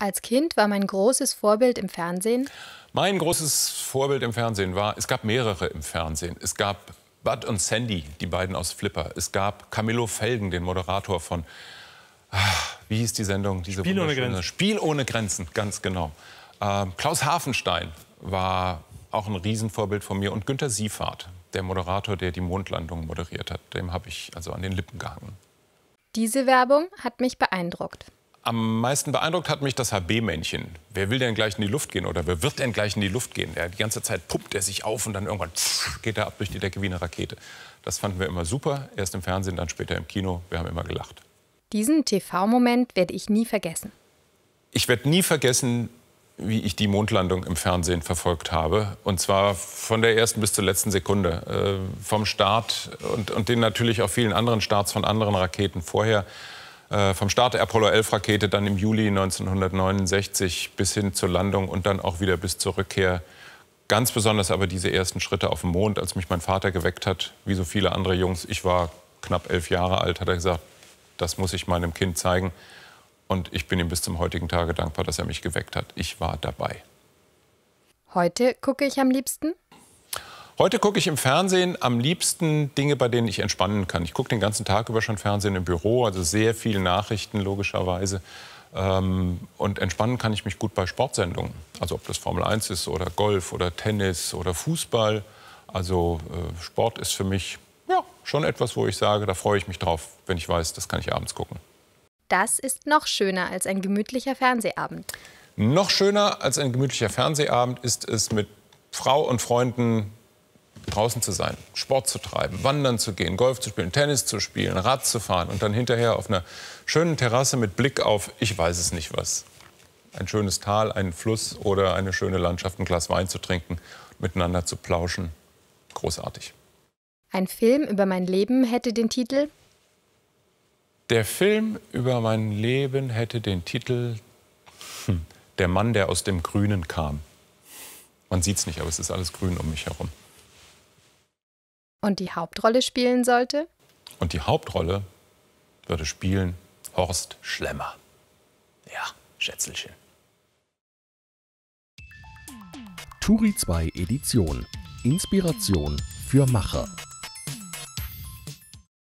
Als Kind war mein großes Vorbild im Fernsehen? Mein großes Vorbild im Fernsehen war, es gab mehrere im Fernsehen. Es gab Bud und Sandy, die beiden aus Flipper. Es gab Camillo Felgen, den Moderator von, ah, wie hieß die Sendung? Diese Spiel ohne Grenzen. Spiel ohne Grenzen, ganz genau. Ähm, Klaus Hafenstein war auch ein Riesenvorbild von mir. Und Günter Siefahrt, der Moderator, der die Mondlandung moderiert hat, dem habe ich also an den Lippen gehangen. Diese Werbung hat mich beeindruckt. Am meisten beeindruckt hat mich das HB-Männchen. Wer will denn gleich in die Luft gehen oder wer wird denn gleich in die Luft gehen? Der, die ganze Zeit pumpt er sich auf und dann irgendwann pff, geht er ab durch die Decke wie eine Rakete. Das fanden wir immer super. Erst im Fernsehen, dann später im Kino. Wir haben immer gelacht. Diesen TV-Moment werde ich nie vergessen. Ich werde nie vergessen, wie ich die Mondlandung im Fernsehen verfolgt habe. Und zwar von der ersten bis zur letzten Sekunde. Äh, vom Start und, und den natürlich auch vielen anderen Starts von anderen Raketen vorher. Äh, vom Start der Apollo 11-Rakete dann im Juli 1969 bis hin zur Landung und dann auch wieder bis zur Rückkehr. Ganz besonders aber diese ersten Schritte auf dem Mond, als mich mein Vater geweckt hat, wie so viele andere Jungs. Ich war knapp elf Jahre alt, hat er gesagt, das muss ich meinem Kind zeigen. Und ich bin ihm bis zum heutigen Tage dankbar, dass er mich geweckt hat. Ich war dabei. Heute gucke ich am liebsten Heute gucke ich im Fernsehen am liebsten Dinge, bei denen ich entspannen kann. Ich gucke den ganzen Tag über schon Fernsehen im Büro, also sehr viele Nachrichten logischerweise. Ähm, und entspannen kann ich mich gut bei Sportsendungen. Also ob das Formel 1 ist oder Golf oder Tennis oder Fußball. Also äh, Sport ist für mich ja, schon etwas, wo ich sage, da freue ich mich drauf, wenn ich weiß, das kann ich abends gucken. Das ist noch schöner als ein gemütlicher Fernsehabend. Noch schöner als ein gemütlicher Fernsehabend ist es, mit Frau und Freunden draußen zu sein, Sport zu treiben, wandern zu gehen, Golf zu spielen, Tennis zu spielen, Rad zu fahren und dann hinterher auf einer schönen Terrasse mit Blick auf, ich weiß es nicht was, ein schönes Tal, einen Fluss oder eine schöne Landschaft, ein Glas Wein zu trinken, miteinander zu plauschen. Großartig. Ein Film über mein Leben hätte den Titel? Der Film über mein Leben hätte den Titel hm. Der Mann, der aus dem Grünen kam. Man sieht es nicht, aber es ist alles grün um mich herum. Und die Hauptrolle spielen sollte? Und die Hauptrolle würde spielen Horst Schlemmer. Ja, Schätzelchen. Turi 2 Edition. Inspiration für Macher.